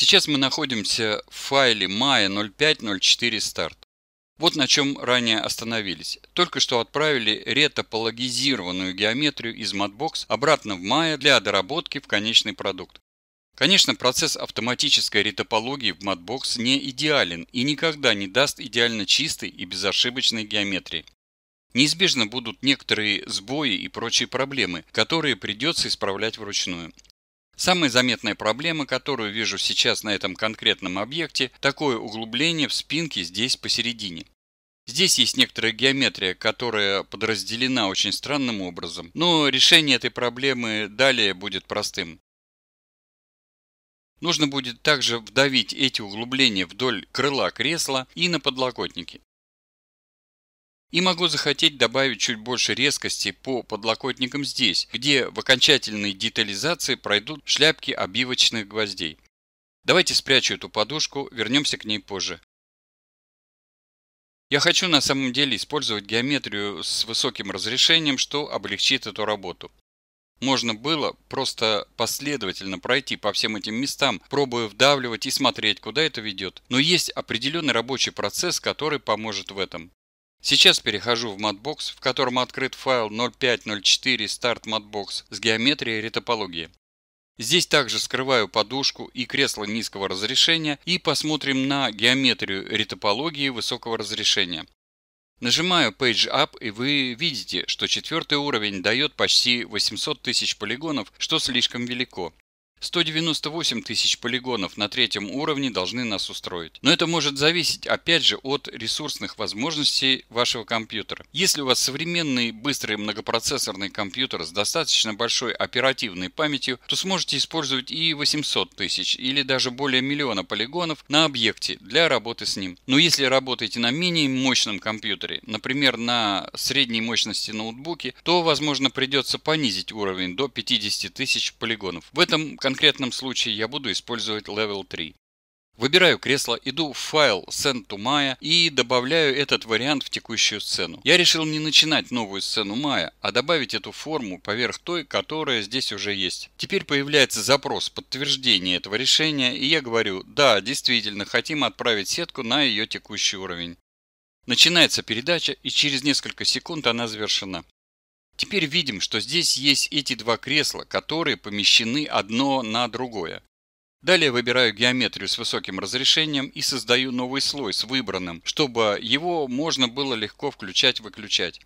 Сейчас мы находимся в файле maya 0504 start. Вот на чем ранее остановились. Только что отправили ретопологизированную геометрию из Matbox обратно в Maya для доработки в конечный продукт. Конечно, процесс автоматической ретопологии в Matbox не идеален и никогда не даст идеально чистой и безошибочной геометрии. Неизбежно будут некоторые сбои и прочие проблемы, которые придется исправлять вручную. Самая заметная проблема, которую вижу сейчас на этом конкретном объекте, такое углубление в спинке здесь посередине. Здесь есть некоторая геометрия, которая подразделена очень странным образом, но решение этой проблемы далее будет простым. Нужно будет также вдавить эти углубления вдоль крыла кресла и на подлокотнике. И могу захотеть добавить чуть больше резкости по подлокотникам здесь, где в окончательной детализации пройдут шляпки обивочных гвоздей. Давайте спрячу эту подушку, вернемся к ней позже. Я хочу на самом деле использовать геометрию с высоким разрешением, что облегчит эту работу. Можно было просто последовательно пройти по всем этим местам, пробуя вдавливать и смотреть, куда это ведет. Но есть определенный рабочий процесс, который поможет в этом. Сейчас перехожу в Matbox, в котором открыт файл 0504 Start Matbox с геометрией ретопологии. Здесь также скрываю подушку и кресло низкого разрешения и посмотрим на геометрию ретопологии высокого разрешения. Нажимаю Page Up и вы видите, что четвертый уровень дает почти 800 тысяч полигонов, что слишком велико. 198 тысяч полигонов на третьем уровне должны нас устроить. Но это может зависеть, опять же, от ресурсных возможностей вашего компьютера. Если у вас современный быстрый многопроцессорный компьютер с достаточно большой оперативной памятью, то сможете использовать и 800 тысяч или даже более миллиона полигонов на объекте для работы с ним. Но если работаете на менее мощном компьютере, например, на средней мощности ноутбуке, то, возможно, придется понизить уровень до 50 тысяч полигонов. В этом конкретном случае я буду использовать Level 3. Выбираю кресло, иду в файл Send to Maya и добавляю этот вариант в текущую сцену. Я решил не начинать новую сцену Maya, а добавить эту форму поверх той, которая здесь уже есть. Теперь появляется запрос подтверждения этого решения, и я говорю, да, действительно, хотим отправить сетку на ее текущий уровень. Начинается передача, и через несколько секунд она завершена. Теперь видим, что здесь есть эти два кресла, которые помещены одно на другое. Далее выбираю геометрию с высоким разрешением и создаю новый слой с выбранным, чтобы его можно было легко включать-выключать.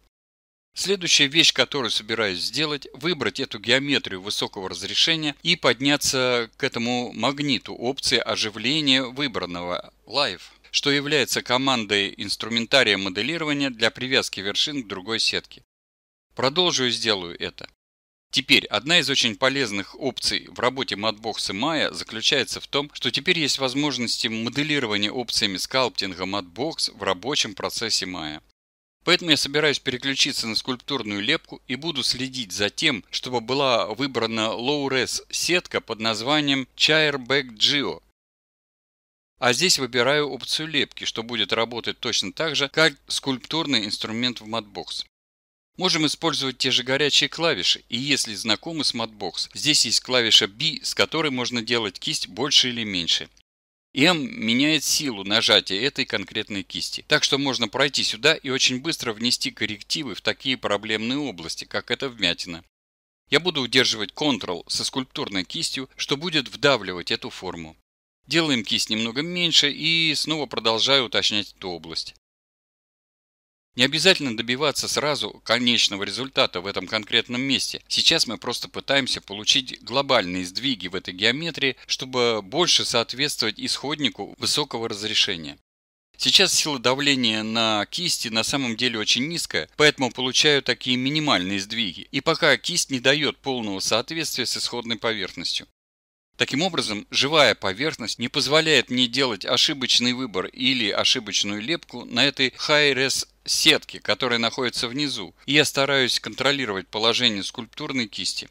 Следующая вещь, которую собираюсь сделать, выбрать эту геометрию высокого разрешения и подняться к этому магниту опции оживления выбранного Live, что является командой инструментария моделирования для привязки вершин к другой сетке. Продолжу и сделаю это. Теперь, одна из очень полезных опций в работе Matbox и Maya заключается в том, что теперь есть возможности моделирования опциями скалптинга Matbox в рабочем процессе Maya. Поэтому я собираюсь переключиться на скульптурную лепку и буду следить за тем, чтобы была выбрана low-res сетка под названием Chairback Geo. А здесь выбираю опцию лепки, что будет работать точно так же, как скульптурный инструмент в Matbox. Можем использовать те же горячие клавиши, и если знакомы с Matbox, здесь есть клавиша B, с которой можно делать кисть больше или меньше. M меняет силу нажатия этой конкретной кисти, так что можно пройти сюда и очень быстро внести коррективы в такие проблемные области, как эта вмятина. Я буду удерживать Ctrl со скульптурной кистью, что будет вдавливать эту форму. Делаем кисть немного меньше и снова продолжаю уточнять эту область. Не обязательно добиваться сразу конечного результата в этом конкретном месте. Сейчас мы просто пытаемся получить глобальные сдвиги в этой геометрии, чтобы больше соответствовать исходнику высокого разрешения. Сейчас сила давления на кисти на самом деле очень низкая, поэтому получаю такие минимальные сдвиги. И пока кисть не дает полного соответствия с исходной поверхностью. Таким образом, живая поверхность не позволяет мне делать ошибочный выбор или ошибочную лепку на этой high-res сетке, которая находится внизу, и я стараюсь контролировать положение скульптурной кисти.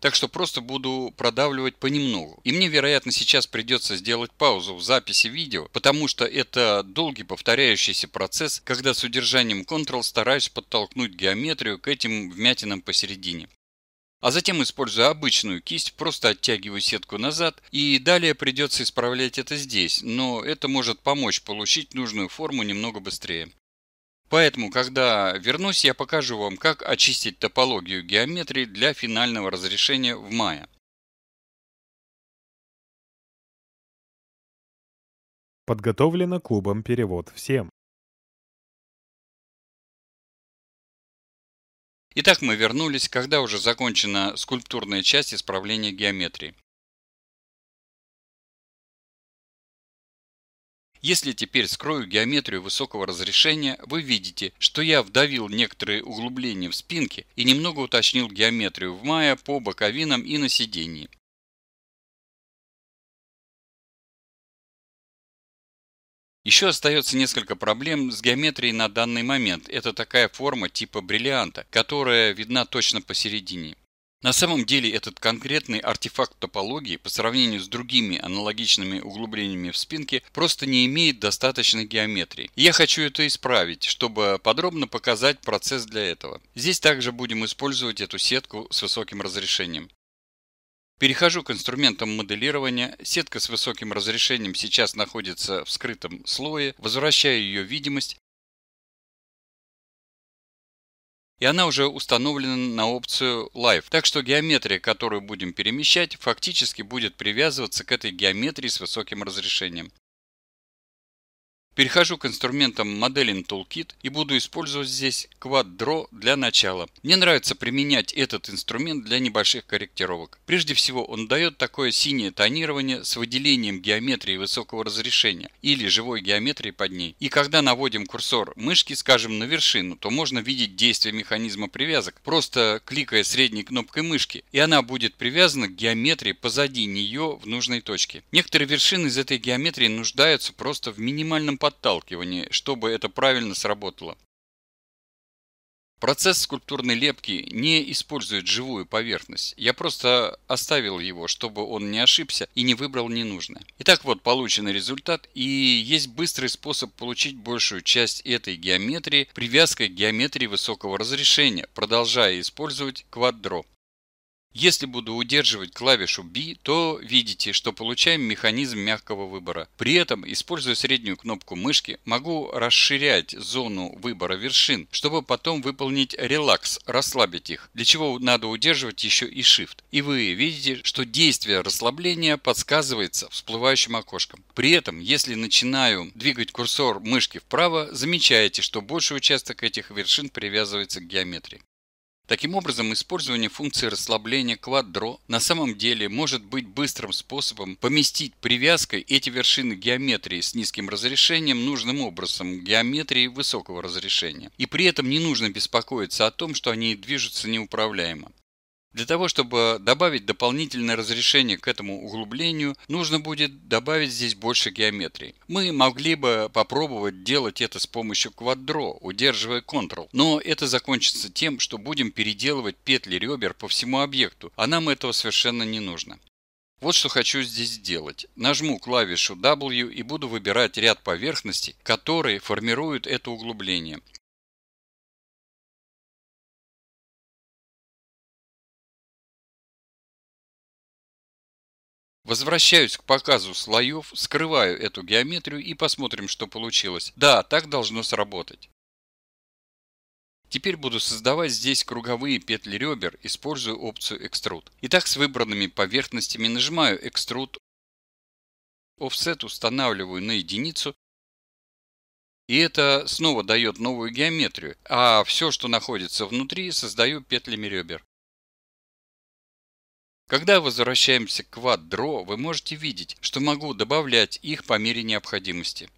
Так что просто буду продавливать понемногу. И мне, вероятно, сейчас придется сделать паузу в записи видео, потому что это долгий повторяющийся процесс, когда с удержанием Ctrl стараюсь подтолкнуть геометрию к этим вмятинам посередине. А затем, используя обычную кисть, просто оттягиваю сетку назад и далее придется исправлять это здесь, но это может помочь получить нужную форму немного быстрее. Поэтому, когда вернусь, я покажу вам, как очистить топологию геометрии для финального разрешения в мае. Подготовлено клубом «Перевод всем». Итак, мы вернулись, когда уже закончена скульптурная часть исправления геометрии. Если теперь скрою геометрию высокого разрешения, вы видите, что я вдавил некоторые углубления в спинке и немного уточнил геометрию в мае по боковинам и на сидении. Еще остается несколько проблем с геометрией на данный момент. Это такая форма типа бриллианта, которая видна точно посередине. На самом деле этот конкретный артефакт топологии по сравнению с другими аналогичными углублениями в спинке просто не имеет достаточной геометрии. И я хочу это исправить, чтобы подробно показать процесс для этого. Здесь также будем использовать эту сетку с высоким разрешением. Перехожу к инструментам моделирования. Сетка с высоким разрешением сейчас находится в скрытом слое. Возвращаю ее видимость. И она уже установлена на опцию Live. Так что геометрия, которую будем перемещать, фактически будет привязываться к этой геометрии с высоким разрешением. Перехожу к инструментам Modeling Toolkit и буду использовать здесь Quadro для начала. Мне нравится применять этот инструмент для небольших корректировок. Прежде всего он дает такое синее тонирование с выделением геометрии высокого разрешения или живой геометрии под ней. И когда наводим курсор мышки, скажем, на вершину, то можно видеть действие механизма привязок, просто кликая средней кнопкой мышки, и она будет привязана к геометрии позади нее в нужной точке. Некоторые вершины из этой геометрии нуждаются просто в минимальном подходе подталкивание, чтобы это правильно сработало. Процесс скульптурной лепки не использует живую поверхность. Я просто оставил его, чтобы он не ошибся и не выбрал ненужное. Итак, вот полученный результат. И есть быстрый способ получить большую часть этой геометрии привязкой к геометрии высокого разрешения, продолжая использовать квадро. Если буду удерживать клавишу B, то видите, что получаем механизм мягкого выбора. При этом, используя среднюю кнопку мышки, могу расширять зону выбора вершин, чтобы потом выполнить релакс, расслабить их, для чего надо удерживать еще и Shift. И вы видите, что действие расслабления подсказывается всплывающим окошком. При этом, если начинаю двигать курсор мышки вправо, замечаете, что больший участок этих вершин привязывается к геометрии. Таким образом, использование функции расслабления квадро на самом деле может быть быстрым способом поместить привязкой эти вершины геометрии с низким разрешением нужным образом геометрии высокого разрешения. И при этом не нужно беспокоиться о том, что они движутся неуправляемо. Для того, чтобы добавить дополнительное разрешение к этому углублению, нужно будет добавить здесь больше геометрии. Мы могли бы попробовать делать это с помощью квадро, удерживая Ctrl, но это закончится тем, что будем переделывать петли ребер по всему объекту, а нам этого совершенно не нужно. Вот что хочу здесь сделать. Нажму клавишу W и буду выбирать ряд поверхностей, которые формируют это углубление. Возвращаюсь к показу слоев, скрываю эту геометрию и посмотрим, что получилось. Да, так должно сработать. Теперь буду создавать здесь круговые петли ребер, используя опцию Extrude. Итак, с выбранными поверхностями нажимаю Extrude, Offset устанавливаю на единицу, и это снова дает новую геометрию, а все, что находится внутри, создаю петлями ребер. Когда возвращаемся к квадро, вы можете видеть, что могу добавлять их по мере необходимости.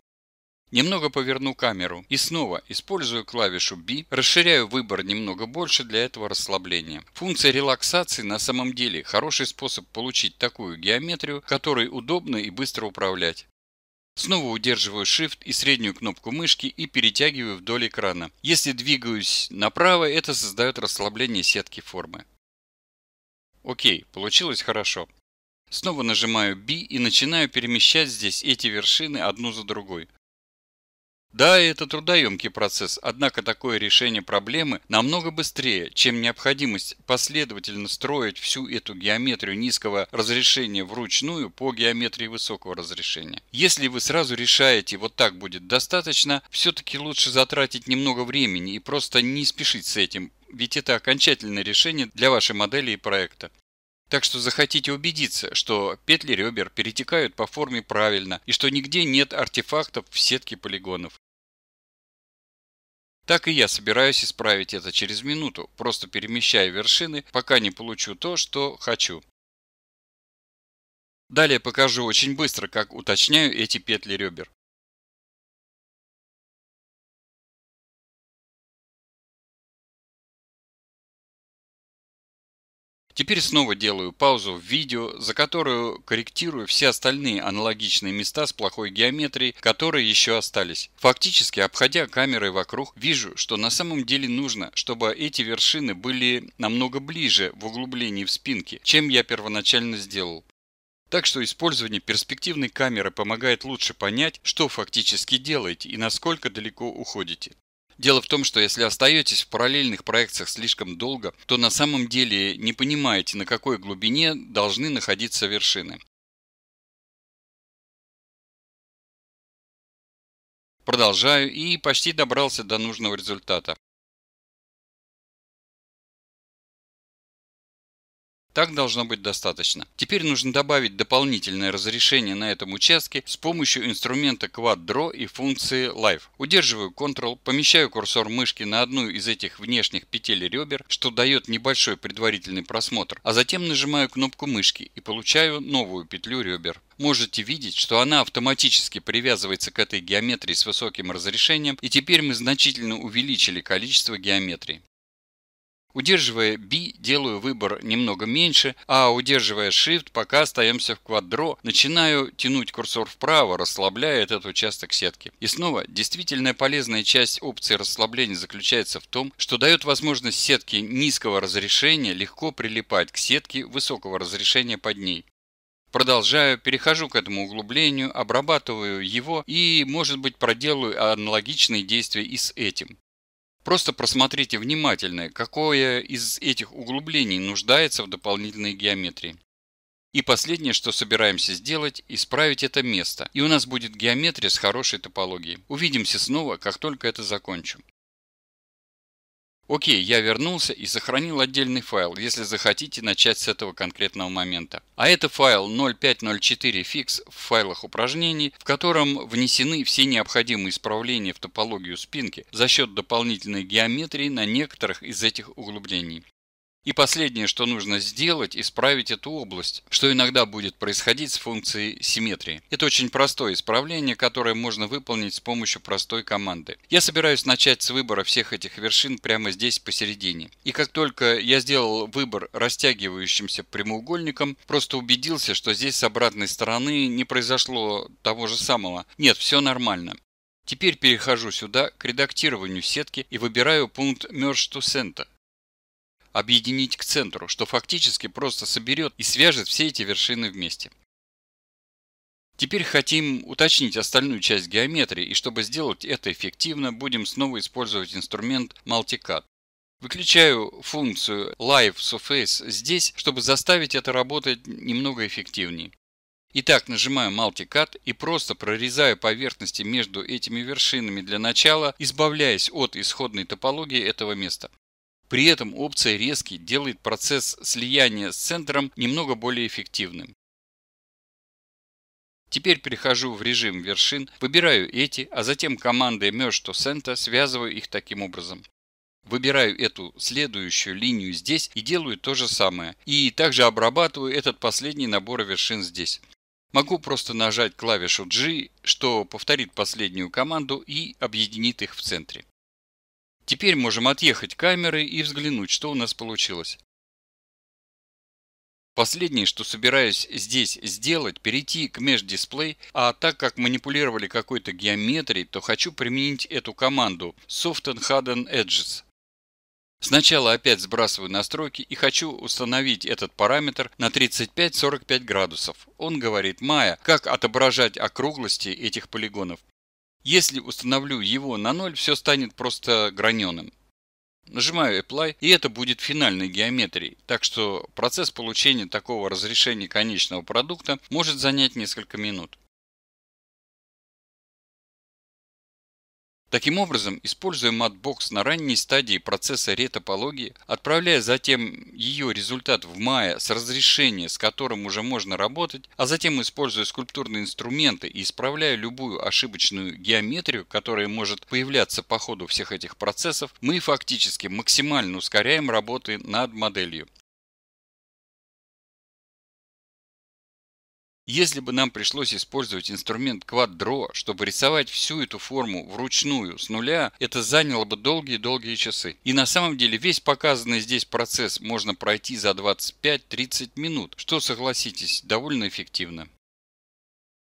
Немного поверну камеру и снова использую клавишу B, расширяю выбор немного больше для этого расслабления. Функция релаксации на самом деле хороший способ получить такую геометрию, которой удобно и быстро управлять. Снова удерживаю Shift и среднюю кнопку мышки и перетягиваю вдоль экрана. Если двигаюсь направо, это создает расслабление сетки формы. Окей, получилось хорошо. Снова нажимаю B и начинаю перемещать здесь эти вершины одну за другой. Да, это трудоемкий процесс, однако такое решение проблемы намного быстрее, чем необходимость последовательно строить всю эту геометрию низкого разрешения вручную по геометрии высокого разрешения. Если вы сразу решаете, вот так будет достаточно, все-таки лучше затратить немного времени и просто не спешить с этим, ведь это окончательное решение для вашей модели и проекта. Так что захотите убедиться, что петли ребер перетекают по форме правильно и что нигде нет артефактов в сетке полигонов. Так и я собираюсь исправить это через минуту, просто перемещая вершины, пока не получу то, что хочу. Далее покажу очень быстро, как уточняю эти петли ребер. Теперь снова делаю паузу в видео, за которую корректирую все остальные аналогичные места с плохой геометрией, которые еще остались. Фактически, обходя камеры вокруг, вижу, что на самом деле нужно, чтобы эти вершины были намного ближе в углублении в спинке, чем я первоначально сделал. Так что использование перспективной камеры помогает лучше понять, что фактически делаете и насколько далеко уходите. Дело в том, что если остаетесь в параллельных проекциях слишком долго, то на самом деле не понимаете, на какой глубине должны находиться вершины. Продолжаю и почти добрался до нужного результата. Так должно быть достаточно. Теперь нужно добавить дополнительное разрешение на этом участке с помощью инструмента QuadDraw и функции Live. Удерживаю Ctrl, помещаю курсор мышки на одну из этих внешних петель ребер, что дает небольшой предварительный просмотр, а затем нажимаю кнопку мышки и получаю новую петлю ребер. Можете видеть, что она автоматически привязывается к этой геометрии с высоким разрешением, и теперь мы значительно увеличили количество геометрии. Удерживая B, делаю выбор немного меньше, а удерживая Shift, пока остаемся в квадро, начинаю тянуть курсор вправо, расслабляя этот участок сетки. И снова, действительно полезная часть опции расслабления заключается в том, что дает возможность сетки низкого разрешения легко прилипать к сетке высокого разрешения под ней. Продолжаю, перехожу к этому углублению, обрабатываю его и, может быть, проделаю аналогичные действия и с этим. Просто просмотрите внимательно, какое из этих углублений нуждается в дополнительной геометрии. И последнее, что собираемся сделать, исправить это место. И у нас будет геометрия с хорошей топологией. Увидимся снова, как только это закончим. Окей, я вернулся и сохранил отдельный файл, если захотите начать с этого конкретного момента. А это файл 0504fix в файлах упражнений, в котором внесены все необходимые исправления в топологию спинки за счет дополнительной геометрии на некоторых из этих углублений. И последнее, что нужно сделать, исправить эту область, что иногда будет происходить с функцией симметрии. Это очень простое исправление, которое можно выполнить с помощью простой команды. Я собираюсь начать с выбора всех этих вершин прямо здесь посередине. И как только я сделал выбор растягивающимся прямоугольником, просто убедился, что здесь с обратной стороны не произошло того же самого. Нет, все нормально. Теперь перехожу сюда к редактированию сетки и выбираю пункт Merge to Center объединить к центру, что фактически просто соберет и свяжет все эти вершины вместе. Теперь хотим уточнить остальную часть геометрии, и чтобы сделать это эффективно, будем снова использовать инструмент Multicut. Выключаю функцию Live Surface здесь, чтобы заставить это работать немного эффективнее. Итак, нажимаю Multicut и просто прорезаю поверхности между этими вершинами для начала, избавляясь от исходной топологии этого места. При этом опция резки делает процесс слияния с центром немного более эффективным. Теперь перехожу в режим вершин, выбираю эти, а затем командой Merge to Center связываю их таким образом. Выбираю эту следующую линию здесь и делаю то же самое. И также обрабатываю этот последний набор вершин здесь. Могу просто нажать клавишу G, что повторит последнюю команду и объединит их в центре. Теперь можем отъехать камеры и взглянуть, что у нас получилось. Последнее, что собираюсь здесь сделать, перейти к междисплей, а так как манипулировали какой-то геометрией, то хочу применить эту команду Soften Hidden Edges. Сначала опять сбрасываю настройки и хочу установить этот параметр на 35-45 градусов. Он говорит Maya, как отображать округлости этих полигонов. Если установлю его на ноль, все станет просто граненым. Нажимаю Apply, и это будет финальной геометрией, так что процесс получения такого разрешения конечного продукта может занять несколько минут. Таким образом, используя матбокс на ранней стадии процесса ретопологии, отправляя затем ее результат в мае с разрешения, с которым уже можно работать, а затем используя скульптурные инструменты и исправляя любую ошибочную геометрию, которая может появляться по ходу всех этих процессов, мы фактически максимально ускоряем работы над моделью. Если бы нам пришлось использовать инструмент Quadro, чтобы рисовать всю эту форму вручную с нуля, это заняло бы долгие-долгие часы. И на самом деле весь показанный здесь процесс можно пройти за 25-30 минут, что, согласитесь, довольно эффективно.